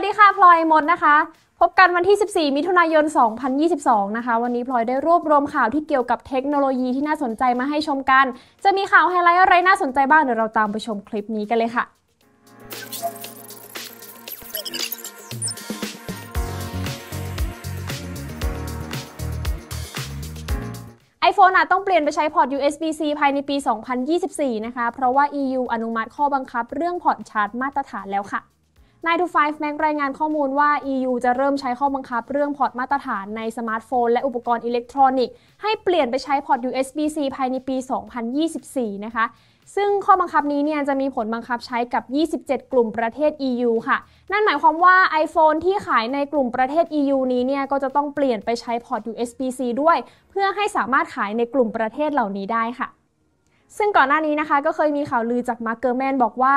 วัสดีค่ะพลอยมดนะคะ พบกันวันที่ 14 มิถุนายน 2022 นะคะ วันนี้พลอยได้รวบรวมข่าวที่เกี่ยวกับเทคโนโลยีที่น่าสนใจมาให้ชมกัน จะมีข่าวไฮไลท์อะไรน่าสนใจบ้าง เดี๋ยวเราตามไปชมคลิปนี้กันเลยค่ะไอโฟนอาจต้องเปลี่ยนไปใช้พอร์ต USB-C ภายในปี 2024 นะคะเพราะว่า EU อนุมัติข้อบังคับ เรื่องพอร์ตชาร์จมาตรฐานแล้วค่ะนายทูไฟฟ์แมกรายงานข้อมูลว่า EU จะเริ่มใช้ข้อบังคับเรื่องพอร์ตมาตรฐานในสมาร์ทโฟนและอุปกรณ์อิเล็กทรอนิกส์ให้เปลี่ยนไปใช้พอร์ต USB-C ภายในปี 2024 นะคะ ซึ่งข้อบังคับนี้เนี่ยจะมีผลบังคับใช้กับ 27 กลุ่มประเทศ EU ค่ะ นั่นหมายความว่า iPhone ที่ขายในกลุ่มประเทศ EU นี้เนี่ยก็จะต้องเปลี่ยนไปใช้พอร์ต USB-C ด้วย เพื่อให้สามารถขายในกลุ่มประเทศเหล่านี้ได้ค่ะซึ่งก่อนหน้านี้นะคะก็เคยมีข่าวลือจากมาร์เกอร์แมนบอกว่า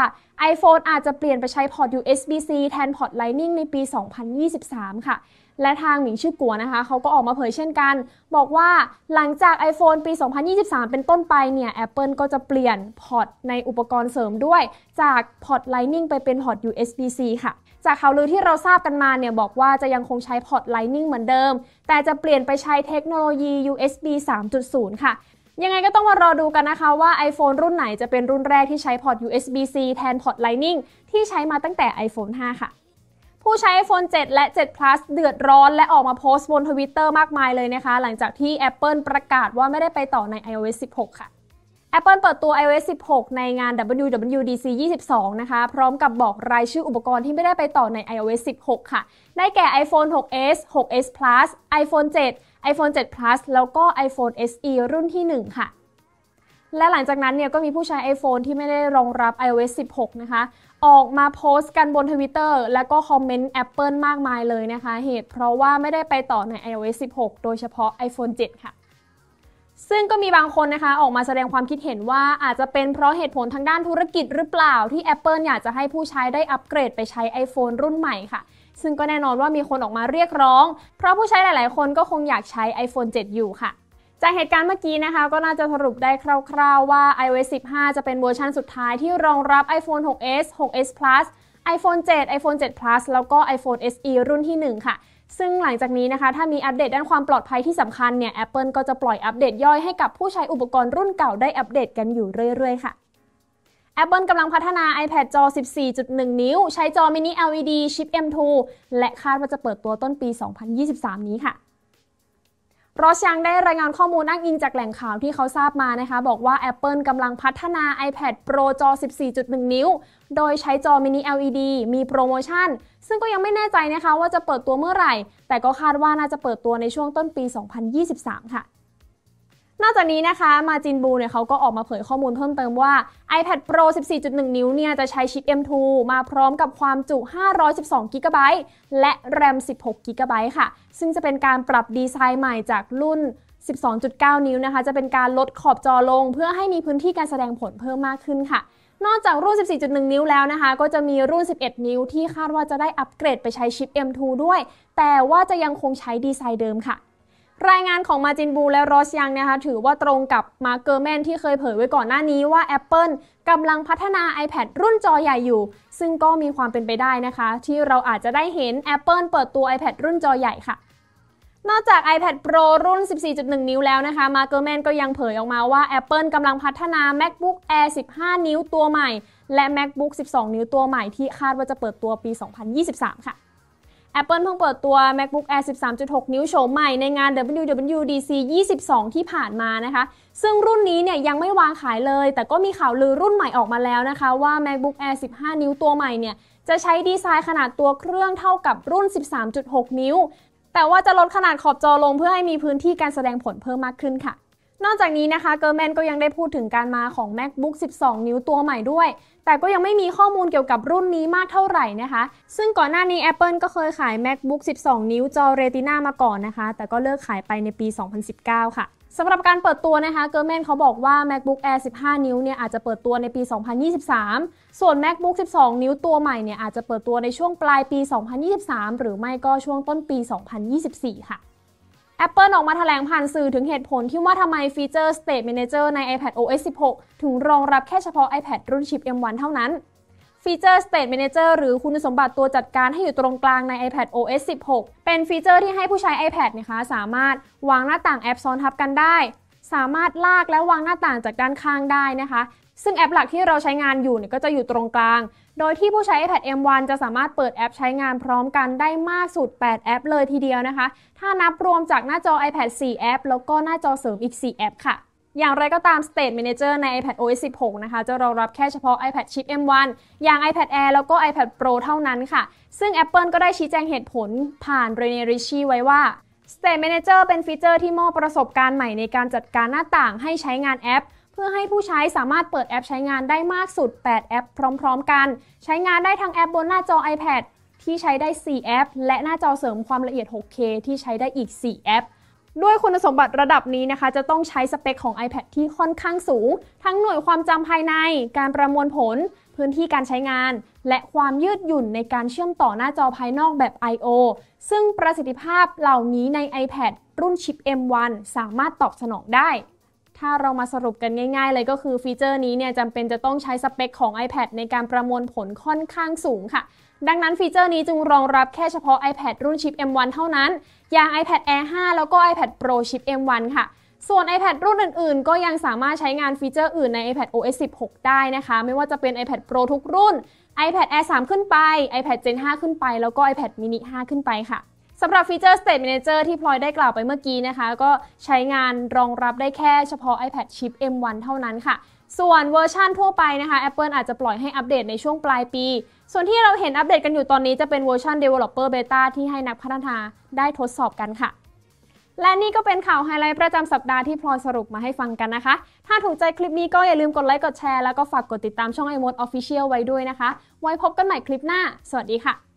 iPhone อาจจะเปลี่ยนไปใช้พอร์ต USB-C แทนพอร์ต Lightning ในปี 2023 ค่ะ และทางหมิงชื่อกัวนะคะเขาก็ออกมาเผยเช่นกัน บอกว่าหลังจาก iPhone ปี 2023 เป็นต้นไปเนี่ย Apple ก็จะเปลี่ยนพอร์ตในอุปกรณ์เสริมด้วย จากพอร์ต Lightning ไปเป็นพอร์ต USB-C ค่ะ จากข่าวลือที่เราทราบกันมาเนี่ยบอกว่าจะยังคงใช้พอร์ต Lightning เหมือนเดิม แต่จะเปลี่ยนไปใช้เทคโนโลยี USB 3.0 ค่ะยังไงก็ต้องมารอดูกันนะคะว่า iPhone รุ่นไหนจะเป็นรุ่นแรกที่ใช้พอร์ต USB-C แทนพอร์ต Lightning ที่ใช้มาตั้งแต่ iPhone 5 ค่ะ ผู้ใช้ iPhone 7 และ 7 Plus เดือดร้อน และออกมาโพสต์บนทวิตเตอร์มากมายเลยนะคะ หลังจากที่ Apple ประกาศว่าไม่ได้ไปต่อใน iOS 16 ค่ะ Apple เปิดตัว iOS 16 ในงาน WWDC 22 นะคะ พร้อมกับบอกรายชื่ออุปกรณ์ที่ไม่ได้ไปต่อใน iOS 16 ค่ะ ได้แก่ iPhone 6s 6s Plus iPhone 7 iPhone 7 Plus แล้วก็ iPhone SE รุ่นที่ 1 ค่ะ และหลังจากนั้นเนี่ยก็มีผู้ใช้ iPhone ที่ไม่ได้รองรับ iOS 16 นะคะ ออกมาโพสต์กันบนทวิตเตอร์และก็คอมเมนต์ Apple มากมายเลยนะคะเหตุเพราะว่าไม่ได้ไปต่อใน iOS 16 โดยเฉพาะ iPhone 7 ค่ะซึ่งก็มีบางคนนะคะออกมาแสดงความคิดเห็นว่าอาจจะเป็นเพราะเหตุผลทางด้านธุรกิจหรือเปล่าที่ Apple อยากจะให้ผู้ใช้ได้อัปเกรดไปใช้ iPhone รุ่นใหม่ค่ะ ซึ่งก็แน่นอนว่ามีคนออกมาเรียกร้อง เพราะผู้ใช้หลาย ๆคนก็คงอยากใช้ iPhone 7 อยู่ค่ะ จากเหตุการณ์เมื่อกี้นะคะก็น่าจะสรุปได้คร่าว ๆว่า iOS 15 จะเป็นเวอร์ชันสุดท้ายที่รองรับ iPhone 6s 6s Plus iPhone 7 iPhone 7 Plus แล้วก็ iPhone SE รุ่นที่ 1 ค่ะ ซึ่งหลังจากนี้นะคะถ้ามีอัปเดตด้านความปลอดภัยที่สำคัญเนี่ย Apple ก็จะปล่อยอัปเดตย่อยให้กับผู้ใช้อุปกรณ์รุ่นเก่าได้อัปเดตกันอยู่เรื่อย ๆ ค่ะ Apple กำลังพัฒนา iPad จอ 14.1 นิ้ว ใช้จอมินิ LED ชิป M2 และคาดว่าจะเปิดตัวต้นปี 2023 นี้ค่ะรอชังได้รายงานข้อมูลอ้างอิงจากแหล่งข่าวที่เขาทราบมานะคะ บอกว่า Apple กำลังพัฒนา iPad Pro จอ14.1 นิ้ว โดยใช้จอมินิ LED มีโปรโมชั่น ซึ่งก็ยังไม่แน่ใจนะคะว่าจะเปิดตัวเมื่อไหร่ แต่ก็คาดว่าน่าจะเปิดตัวในช่วงต้นปี 2023 ค่ะนอกจากนี้นะคะมาจินบูเนี่ยเขาก็ออกมาเผยข้อมูลเพิ่มเติมว่า iPad Pro 14.1 นิ้วเนี่ยจะใช้ชิป M2 มาพร้อมกับความจุ 512 g b และแรม16 g b ค่ะ ซึ่งจะเป็นการปรับดีไซน์ใหม่จากรุ่น 12.9 นิ้วนะคะจะเป็นการลดขอบจอลง เพื่อให้มีพื้นที่การแสดงผลเพิ่มมากขึ้นค่ะ นอกจากรุ่น 14.1 นิ้วแล้วนะคะก็จะมีรุ่น 11 นิ้วที่คาดว่าจะได้อัปเกรดไปใช้ชิป M2 ด้วย แต่ว่าจะยังคงใช้ดีไซน์เดิมค่ะรายงานของมาจินบูและโรชยังนะคะถือว่าตรงกับมาเกอร์แมนที่เคยเผยไว้ก่อนหน้านี้ว่า Apple กำลังพัฒนา iPad รุ่นจอใหญ่อยู่ ซึ่งก็มีความเป็นไปได้นะคะ ที่เราอาจจะได้เห็น Apple เปิดตัว iPad รุ่นจอใหญ่ค่ะ นอกจาก iPad Pro รุ่น 14.1 นิ้วแล้วนะคะมาเกอร์แมนก็ยังเผยออกมาว่า Apple กำลังพัฒนา MacBook Air 15 นิ้วตัวใหม่ และ MacBook 12 นิ้วตัวใหม่ที่คาดว่าจะเปิดตัวปี 2023 ค่ะ Apple เพิ่งเปิดตัว MacBook Air 13.6 นิ้วโฉมใหม่ในงาน WWDC 22 ที่ผ่านมานะคะ ซึ่งรุ่นนี้เนี่ยยังไม่วางขายเลย แต่ก็มีข่าวลือรุ่นใหม่ออกมาแล้วนะคะว่า MacBook Air 15 นิ้วตัวใหม่เนี่ยจะใช้ดีไซน์ขนาดตัวเครื่องเท่ากับรุ่น 13.6 นิ้ว แต่ว่าจะลดขนาดขอบจอลงเพื่อให้มีพื้นที่การแสดงผลเพิ่มมากขึ้นค่ะนอกจากนี้นะคะ เกอร์แมนก็ยังได้พูดถึงการมาของ macbook 12 นิ้วตัวใหม่ด้วย แต่ก็ยังไม่มีข้อมูลเกี่ยวกับรุ่นนี้มากเท่าไหร่นะคะ ซึ่งก่อนหน้านี้ Apple ก็เคยขาย macbook 12 นิ้วจอเรติน่ามาก่อนนะคะ แต่ก็เลิกขายไปในปี 2019 ค่ะสำหรับการเปิดตัวนะคะ เกอร์แมนเขาบอกว่า macbook air 15 นิ้วเนี่ยอาจจะเปิดตัวในปี 2023 ส่วน macbook 12 นิ้วตัวใหม่เนี่ยอาจจะเปิดตัวในช่วงปลายปี 2023 หรือไม่ก็ช่วงต้นปี 2024 ค่ะ Apple ออกมาแถลงผ่านสื่อถึงเหตุผลที่ว่าทำไมฟีเจอร์ State Manager ใน iPad OS 16 ถึงรองรับแค่เฉพาะ iPad รุ่นชิป M1 เท่านั้น ฟีเจอร์ State Manager หรือคุณสมบัติตัวจัดการให้อยู่ตรงกลางใน iPad OS 16 เป็นฟีเจอร์ที่ให้ผู้ใช้ iPad นะคะสามารถวางหน้าต่างแอปซ้อนทับกันได้ สามารถลากและวางหน้าต่างจากด้านข้างได้นะคะ ซึ่งแอปหลักที่เราใช้งานอยู่เนี่ยก็จะอยู่ตรงกลางโดยที่ผู้ใช้ iPad M1 จะสามารถเปิดแอปใช้งานพร้อมกันได้มากสุด 8 แอปเลยทีเดียวนะคะ ถ้านับรวมจากหน้าจอ iPad 4 แอปแล้วก็หน้าจอเสริมอีก 4 แอปค่ะ อย่างไรก็ตาม State Manager ใน iPad OS 16 นะคะ จะรองรับแค่เฉพาะ iPad Chip M1 อย่าง iPad Air แล้วก็ iPad Pro เท่านั้นค่ะ ซึ่ง Apple ก็ได้ชี้แจงเหตุผลผ่าน r e n e r i c c i ไว้ว่า State Manager เป็นฟีเจอร์ที่มอบประสบการณ์ใหม่ในการจัดการหน้าต่างให้ใช้งานแอปเพื่อให้ผู้ใช้สามารถเปิดแอปใช้งานได้มากสุด 8แอปพร้อมๆกัน ใช้งานได้ทั้งแอปบนหน้าจอ iPad ที่ใช้ได้ 4 แอป และหน้าจอเสริมความละเอียด 6K ที่ใช้ได้อีก 4 แอป ด้วยคุณสมบัติระดับนี้นะคะ จะต้องใช้สเปคของ iPad ที่ค่อนข้างสูง ทั้งหน่วยความจำภายใน การประมวลผล พื้นที่การใช้งาน และความยืดหยุ่นในการเชื่อมต่อหน้าจอภายนอกแบบ I/O ซึ่งประสิทธิภาพเหล่านี้ใน iPad รุ่นชิป M1 สามารถตอบสนองได้ถ้าเรามาสรุปกันง่ายๆเลยก็คือฟีเจอร์นี้เนี่ยจำเป็นจะต้องใช้สเปคของ iPad ในการประมวลผลค่อนข้างสูงค่ะ ดังนั้นฟีเจอร์นี้จึงรองรับแค่เฉพาะ iPad รุ่นชิป M1 เท่านั้น อย่าง iPad Air 5 แล้วก็ iPad Pro ชิป M1 ค่ะ ส่วน iPad รุ่นอื่นๆ ก็ยังสามารถใช้งานฟีเจอร์อื่นใน iPad OS 16 ได้นะคะ ไม่ว่าจะเป็น iPad Pro ทุกรุ่น iPad Air 3 ขึ้นไป iPad Gen 5 ขึ้นไป แล้วก็ iPad mini 5 ขึ้นไปค่ะสำหรับฟีเจอร์ State Manager ที่พลอยได้กล่าวไปเมื่อกี้นะคะ ก็ใช้งานรองรับได้แค่เฉพาะ iPad Chip M1 เท่านั้นค่ะ ส่วนเวอร์ชั่นทั่วไปนะคะ Apple อาจจะปล่อยให้อัปเดตในช่วงปลายปี ส่วนที่เราเห็นอัปเดตกันอยู่ตอนนี้จะเป็นเวอร์ชัน Developer Beta ที่ให้นักพัฒนาได้ทดสอบกันค่ะ และนี่ก็เป็นข่าวไฮไลท์ประจำสัปดาห์ที่พลอยสรุปมาให้ฟังกันนะคะ ถ้าถูกใจคลิปนี้ก็อย่าลืมกดไลค์กดแชร์แล้วก็ฝากกดติดตามช่อง iMode Official ไว้ด้วยนะคะไว้พบกันใหม่คลิปหน้า สวัสดีค่ะ